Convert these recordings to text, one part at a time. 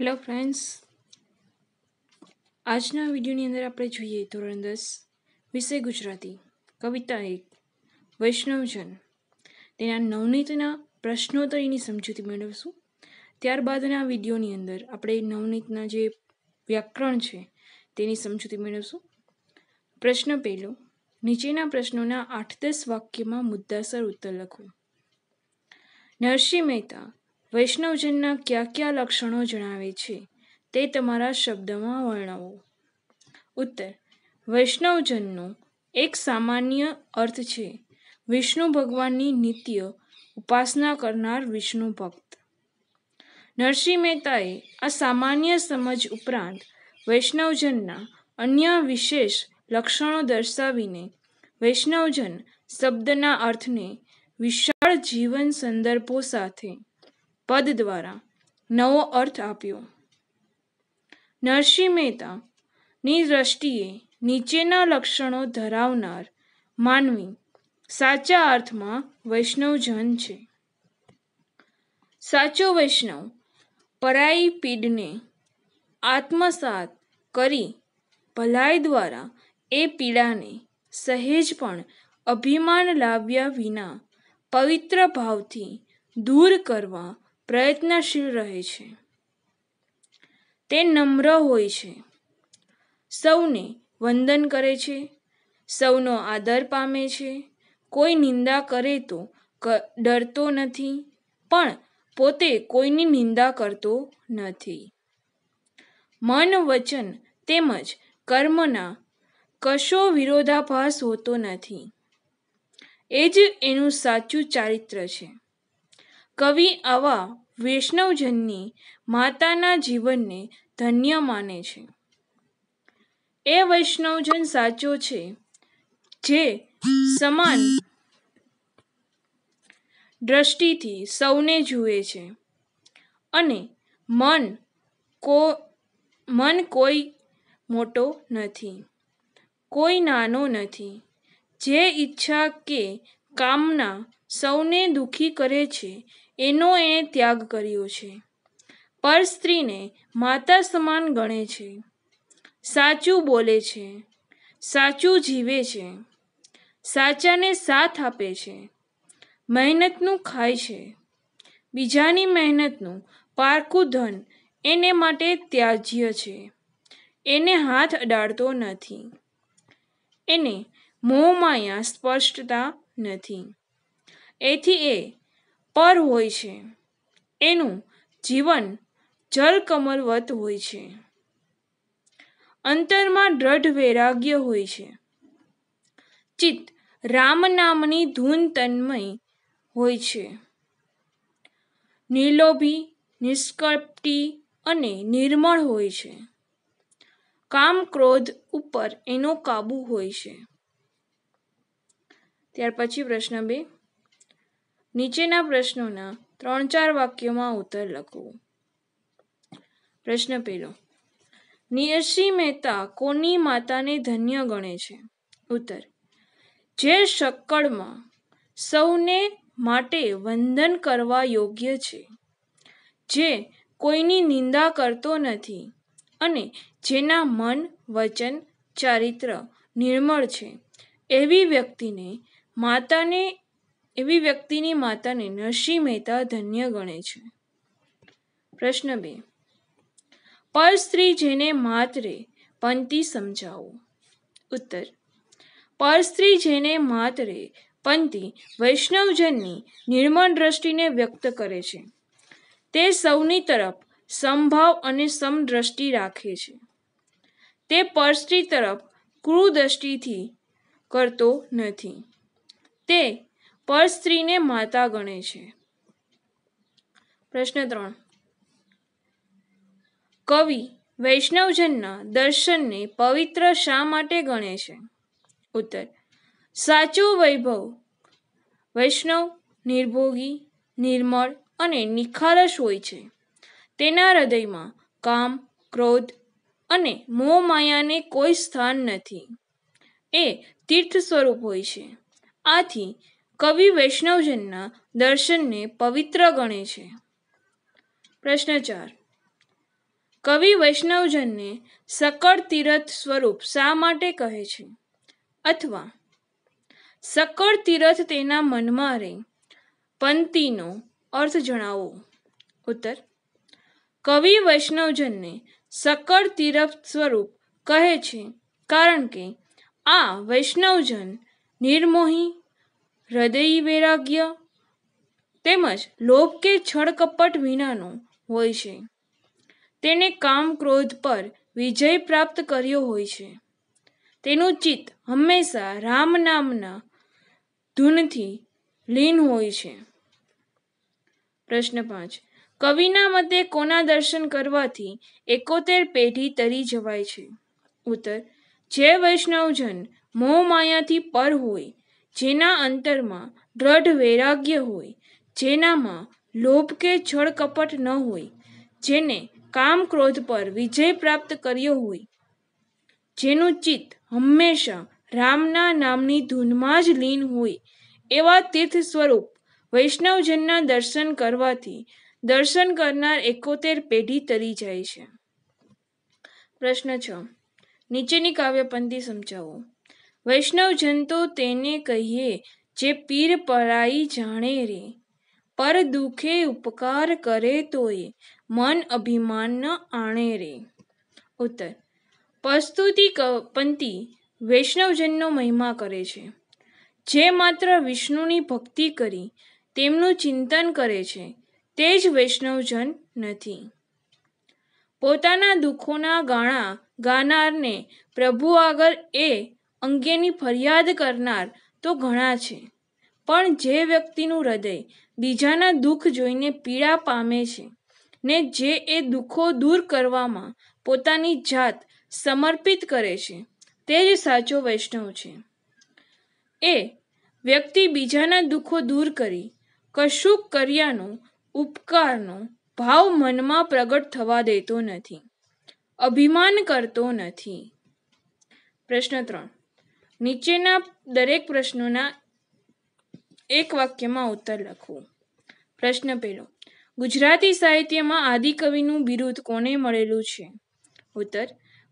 hello friends આજના વિડીયોની અંદર આપણે જોઈએ ધોરણ દસ વિષય ગુજરાતી કવિતા એક વૈષ્ણવજન તેના નવનીતના પ્રશ્નોત્તરીની સમજૂતી મેળવશું ત્યારબાદના વિડીયોની અંદર આપણે નવનીતના જે વ્યાકરણ છે તેની સમજૂતી મેળવશું પ્રશ્ન પહેલો નીચેના પ્રશ્નોના આઠ દસ વાક્યમાં મુદ્દાસર ઉત્તર લખો નરસિંહ મહેતા વૈષ્ણવજનના કયા કયા લક્ષણો જણાવે છે તે તમારા શબ્દમાં વર્ણવો ઉત્તર વૈષ્ણવજનનો એક સામાન્ય અર્થ છે વિષ્ણુ ભગવાનની નિત્ય ઉપાસના કરનાર વિષ્ણુ ભક્ત નરસિંહ મહેતાએ આ સામાન્ય સમજ ઉપરાંત વૈષ્ણવજનના અન્ય વિશેષ લક્ષણો દર્શાવીને વૈષ્ણવજન શબ્દના અર્થને વિશાળ જીવન સંદર્ભો સાથે પદ દ્વારા નવો અર્થ આપ્યો નરસિંહ મહેતાની દ્રષ્ટિએ નીચેના લક્ષણો ધરાવનાર માનવી સાચા અર્થમાં વૈષ્ણવજન છે સાચો વૈષ્ણવ પરાઈ પીડને આત્મસાત કરી ભલાઈ દ્વારા એ પીડાને સહેજ પણ અભિમાન લાવ્યા વિના પવિત્ર ભાવથી દૂર કરવા પ્રયત્નશીલ રહે છે તે નમ્ર હોય છે સૌને વંદન કરે છે સૌનો આદર પામે છે કોઈ નિંદા કરે તો ડરતો નથી પણ પોતે કોઈની નિંદા કરતો નથી મન વચન તેમજ કર્મના કશો વિરોધાભાસ હોતો નથી એ જ એનું સાચું ચારિત્ર છે કવિ આવા વૈષ્ણવજનની માતાના જીવનને ધન્ય માને છે એ વૈષ્ણવજન સાચો છે જે સમાન દ્રષ્ટિથી સૌને જુએ છે અને મન કો મન કોઈ મોટો નથી કોઈ નાનો નથી જે ઈચ્છા કે કામના સૌને દુઃખી કરે છે એનો એણે ત્યાગ કર્યો છે પર સ્ત્રીને માતા સમાન ગણે છે સાચું બોલે છે સાચું જીવે છે સાચાને સાથ આપે છે મહેનતનું ખાય છે બીજાની મહેનતનું પારકું ધન એને માટે ત્યાજ્ય છે એને હાથ અડાડતો નથી એને મોહમાયા સ્પષ્ટતા નથી એથી એ પર હોય છે એનું જીવન જલકમલવત હોય છે અંતરમાં દ્રઢ વૈરાગ્ય હોય છે ચિત્ત રામ નામની ધૂન તન્મય હોય છે નિર્લોભી નિષ્કપટી અને નિર્મળ હોય છે કામ ક્રોધ ઉપર એનો કાબુ હોય છે ત્યાર પછી પ્રશ્ન બે નીચેના પ્રશ્નોના ત્રણ ચાર વાક્યોમાં ઉત્તર લખો પ્રશ્ન પહેલો નિયસી મહેતા કોની માતાને ધન્ય ગણે છે ઉત્તર જે શક્કળમાં સૌને માટે વંદન કરવા યોગ્ય છે જે કોઈની નિંદા કરતો નથી અને જેના મન વચન ચારિત્ર નિર્મળ છે એવી વ્યક્તિને માતાને એવી વ્યક્તિની માતાને નરસિંહ મહેતા ધન્ય ગણે છે પ્રશ્ન બે પર સ્ત્રી જેને માત્રે પંતી સમજાવો ઉત્તર પર સ્ત્રી જેને માત્રે પંતી વૈષ્ણવજનની નિર્મળ દ્રષ્ટિને વ્યક્ત કરે છે તે સૌની તરફ સમભાવ અને સમદ્રષ્ટિ રાખે છે તે પરસ્ત્રી તરફ ક્રૂદ્રષ્ટિથી કરતો નથી તે પર સ્ત્રીને માતા ગણે છે પ્રશ્ન ત્રણ કવિ વૈષ્ણવજનના દર્શનને પવિત્ર શા માટે ગણે છે ઉત્તર સાચું વૈભવ વૈષ્ણવ નિર્ભોગી નિર્મળ અને નિખારસ હોય છે તેના હૃદયમાં કામ ક્રોધ અને મોહ માયાને કોઈ સ્થાન નથી એ તીર્થ સ્વરૂપ હોય છે આથી કવિ વૈષ્ણવજનના દર્શનને પવિત્ર ગણે છે પ્રશ્ન ચાર કવિ વૈષ્ણવજનને સકળ તીરથ સ્વરૂપ શા માટે કહે છે અથવા સકળ તીરથ તેના મનમાં રહે પંક્તિનો અર્થ જણાવો ઉત્તર કવિ વૈષ્ણવજનને સકળ તીરથ સ્વરૂપ કહે છે કારણ કે આ વૈષ્ણવજન નિર્મોહી હૃદય વૈરાગ્ય તેમજ લોભ કે છળકપટ વિનાનું હોય છે તેને કામ ક્રોધ પર વિજય પ્રાપ્ત કર્યો હોય છે તેનું ચિત્ત હંમેશા રામ નામના ધૂનથી લીન હોય છે પ્રશ્ન પાંચ કવિના મતે કોના દર્શન કરવાથી એકોતેર પેઢી તરી જવાય છે ઉત્તર જે વૈષ્ણવજન મોહ માયાથી પર હોય જેના અંતરમાં દ્રઢ વૈરાગ્ય હોય જેનામાં લોભ કે છળ કપટ ન હોય જેને કામ ક્રોધ પર વિજય પ્રાપ્ત કર્યો હોય જેનું ચિત્ત હંમેશા રામના નામની ધૂનમાં જ લીન હોય એવા તીર્થ સ્વરૂપ વૈષ્ણવજનના દર્શન કરવાથી દર્શન કરનાર એકોતેર પેઢી તરી જાય છે પ્રશ્ન છ નીચેની કાવ્યપંથી સમજાવો વૈષ્ણવજન તો તેને કહીએ જે પીર પરાઈ જાણે રે પર દુખે ઉપકાર કરે તોય મન અભિમાન ન આણે રે ઉત્તર પ્રસ્તુતિ પંક્તિ વૈષ્ણવજનનો મહિમા કરે છે જે માત્ર વિષ્ણુની ભક્તિ કરી તેમનું ચિંતન કરે છે તે જ વૈષ્ણવજન નથી પોતાના દુઃખોના ગાણા ગાનારને પ્રભુ આગળ એ અંગેની ફરિયાદ કરનાર તો ઘણા છે પણ જે વ્યક્તિનું હૃદય બીજાના દુઃખ જોઈને પીડા પામે છે ને જે એ દુઃખો દૂર કરવામાં પોતાની જાત સમર્પિત કરે છે તે જ સાચો વૈષ્ણવ છે એ વ્યક્તિ બીજાના દુઃખો દૂર કરી કશુંક કર્યાનો ઉપકારનો ભાવ મનમાં પ્રગટ થવા દેતો નથી અભિમાન કરતો નથી પ્રશ્ન ત્રણ નીચેના દરેક પ્રશ્નોના એક વાક્યમાં ઉત્તર લખવું પ્રશ્ન પહેલો ગુજરાતી સાહિત્યમાં આદિકવિનું બિરુદ કોને મળેલું છે ઉત્તર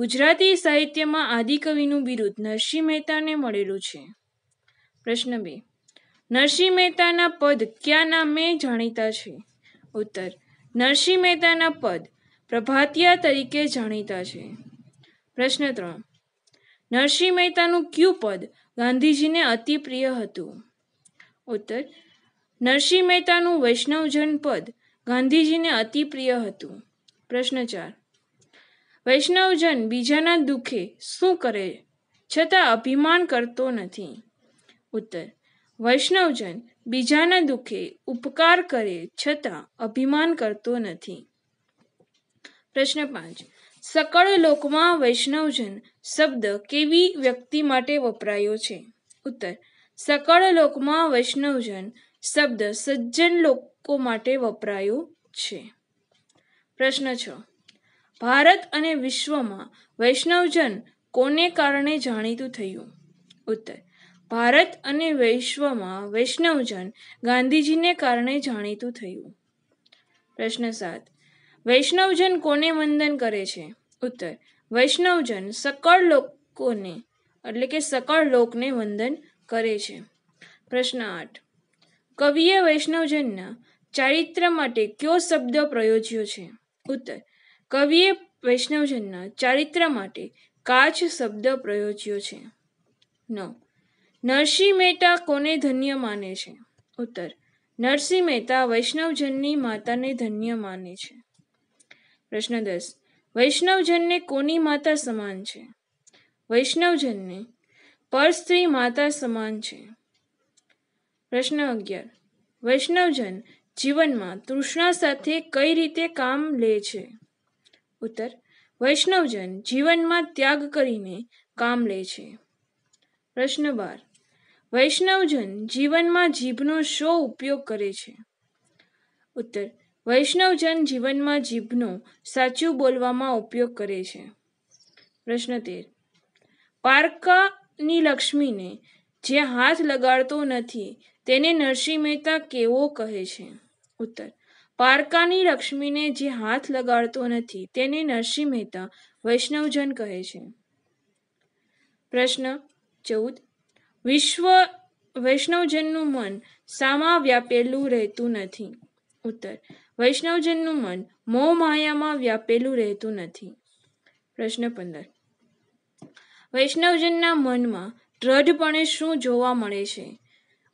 ગુજરાતી સાહિત્યમાં આદિકવિનું બિરુદ નરસિંહ મહેતાને મળેલું છે પ્રશ્ન બે નરસિંહ મહેતાના પદ ક્યાં નામે જાણીતા છે ઉત્તર નરસિંહ મહેતાના પદ પ્રભાતિયા તરીકે જાણીતા છે પ્રશ્ન ત્રણ નરસિંહ મહેતાનું ક્યુ પદ ગાંધીજીને અતિ પ્રિય હતું ઉત્તર નરસિંહ મહેતાનું વૈષ્ણવજન પદ ગાંધીજીને અતિ પ્રિય હતું પ્રશ્ન ચાર વૈષ્ણવજન બીજાના દુઃખે શું કરે છતાં અભિમાન કરતો નથી ઉત્તર વૈષ્ણવજન બીજાના દુઃખે ઉપકાર કરે છતાં અભિમાન કરતો નથી પ્રશ્ન પાંચ સકળ લોકમાં વૈષ્ણવજન શબ્દ કેવી વ્યક્તિ માટે વપરાયો છે ઉત્તર સકળ લોકમાં વૈષ્ણવજન શબ્દ સજ્જન લોકો માટે વપરાયો છે પ્રશ્ન છ ભારત અને વિશ્વમાં વૈષ્ણવજન કોને કારણે જાણીતું થયું ઉત્તર ભારત અને વિશ્વમાં વૈષ્ણવજન ગાંધીજીને કારણે જાણીતું થયું પ્રશ્ન સાત વૈષ્ણવજન કોને વંદન કરે છે ઉત્તર વૈષ્ણવજન સકળ લોકોને એટલે કે સકળ લોકને વંદન કરે છે પ્રશ્ન આઠ કવિએ વૈષ્ણવજનના ચારિત્ર માટે કયો શબ્દ પ્રયોજ્યો છે ઉત્તર કવિએ વૈષ્ણવજનના ચારિત્ર માટે કાચ શબ્દ પ્રયોજ્યો છે નવ નરસિંહ મહેતા કોને ધન્ય માને છે ઉત્તર નરસિંહ મહેતા વૈષ્ણવજનની માતાને ધન્ય માને છે પ્રશ્ન દસ વૈષ્ણવજનને કોની માતા સમાન છે વૈષ્ણવજનને પરસ્ત્રી માતા સમાન છે પ્રશ્ન અગિયાર વૈષ્ણવજન જીવનમાં તૃષ્ણા સાથે કઈ રીતે કામ લે છે ઉત્તર વૈષ્ણવજન જીવનમાં ત્યાગ કરીને કામ લે છે પ્રશ્ન બાર વૈષ્ણવજન જીવનમાં જીભનો શો ઉપયોગ કરે છે ઉત્તર વૈષ્ણવજન જીવનમાં જીભનો સાચું બોલવામાં ઉપયોગ કરે છે પ્રશ્ન તેર પારકાની લક્ષ્મીને જે હાથ લગાડતો નથી તેને નરસિંહ મહેતા કેવો કહે છે ઉત્તર પારકાની લક્ષ્મીને જે હાથ લગાડતો નથી તેને નરસિંહ મહેતા વૈષ્ણવજન કહે છે પ્રશ્ન ચૌદ વિશ્વ વૈષ્ણવજનનું મન સામા વ્યાપેલું રહેતું નથી ઉત્તર વૈષ્ણવજનનું મન મોહ માયામાં વ્યાપેલું રહેતું નથી પ્રશ્ન પંદર વૈષ્ણવજનના મનમાં દ્રઢપણે શું જોવા મળે છે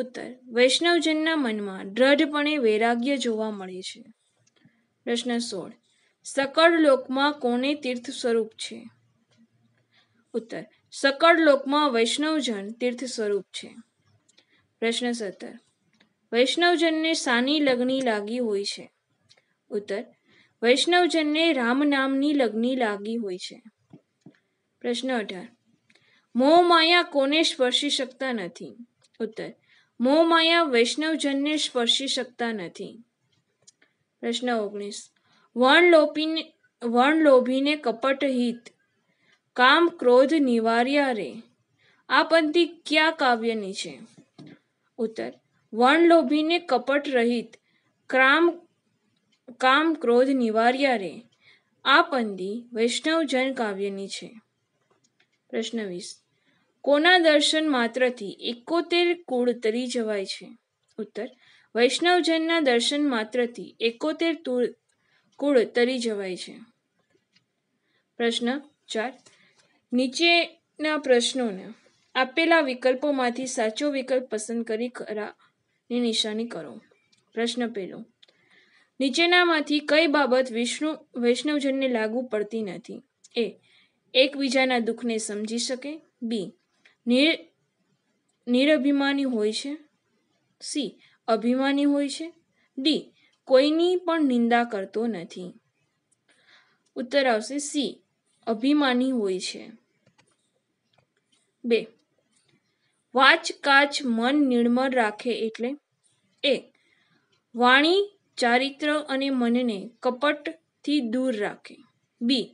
ઉત્તર વૈષ્ણવજનના મનમાં દ્રઢપણે વૈરાગ્ય જોવા મળે છે પ્રશ્ન સોળ સકળ લોકમાં કોને તીર્થ સ્વરૂપ છે ઉત્તર સકળ લોકમાં વૈષ્ણવજન તીર્થ સ્વરૂપ છે પ્રશ્ન સત્તર વૈષ્ણવજનને સાની લગણી લાગી હોય છે ઉત્તર વૈષ્ણવજનને રામ નામની લગ્ની લાગી હોય છે પ્રશ્ન અઢાર મોહ માયા કોને સ્પર્શી શકતા નથી ઉત્તર મોહ માયા વૈષ્ણવજનને સ્પર્શી શકતા નથી પ્રશ્ન ઓગણીસ વર્ણ વણલોપીને વર્ણ લોભીને કપટહિત કામ ક્રોધ નિવાર્યા રે આ પંક્તિ ક્યાં કાવ્યની છે ઉત્તર વર્ણ લોભીને કપટ રહિત ક્રામ કામ ક્રોધ નિવાર્યા રે આ પંદી વૈષ્ણવજન કાવ્યની છે પ્રશ્ન વીસ કોના દર્શન માત્રથી એકોતેર કુળ તરી જવાય છે ઉત્તર વૈષ્ણવજનના દર્શન માત્રથી એકોતેર કુળ તરી જવાય છે પ્રશ્ન ચાર નીચેના પ્રશ્નોને આપેલા વિકલ્પોમાંથી સાચો વિકલ્પ પસંદ કરી ખરાની નિશાની કરો પ્રશ્ન પહેલો નીચેનામાંથી કઈ બાબત વિષ્ણુ વૈષ્ણવજનને લાગુ પડતી નથી એ એકબીજાના દુઃખને સમજી શકે બી નિર નિરભિમાની હોય છે સી અભિમાની હોય છે ડી કોઈની પણ નિંદા કરતો નથી ઉત્તર આવશે સી અભિમાની હોય છે બે વાચ કાચ મન નિર્મળ રાખે એટલે એ વાણી ચારિત્ર અને મનને કપટથી દૂર રાખે બી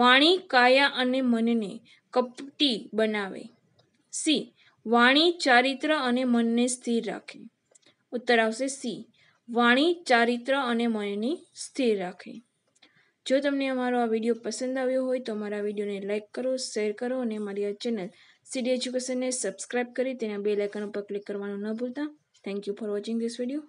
વાણી કાયા અને મનને કપટી બનાવે સી વાણી ચારિત્ર અને મનને સ્થિર રાખે ઉત્તર આવશે સી વાણી ચારિત્ર અને મનને સ્થિર રાખે જો તમને અમારો આ વિડીયો પસંદ આવ્યો હોય તો અમારા વિડીયોને લાઇક કરો શેર કરો અને અમારી આ ચેનલ સીડી એજ્યુકેશનને સબસ્ક્રાઇબ કરી તેના બે લાઇકન ઉપર ક્લિક કરવાનું ન ભૂલતા thank you for watching this video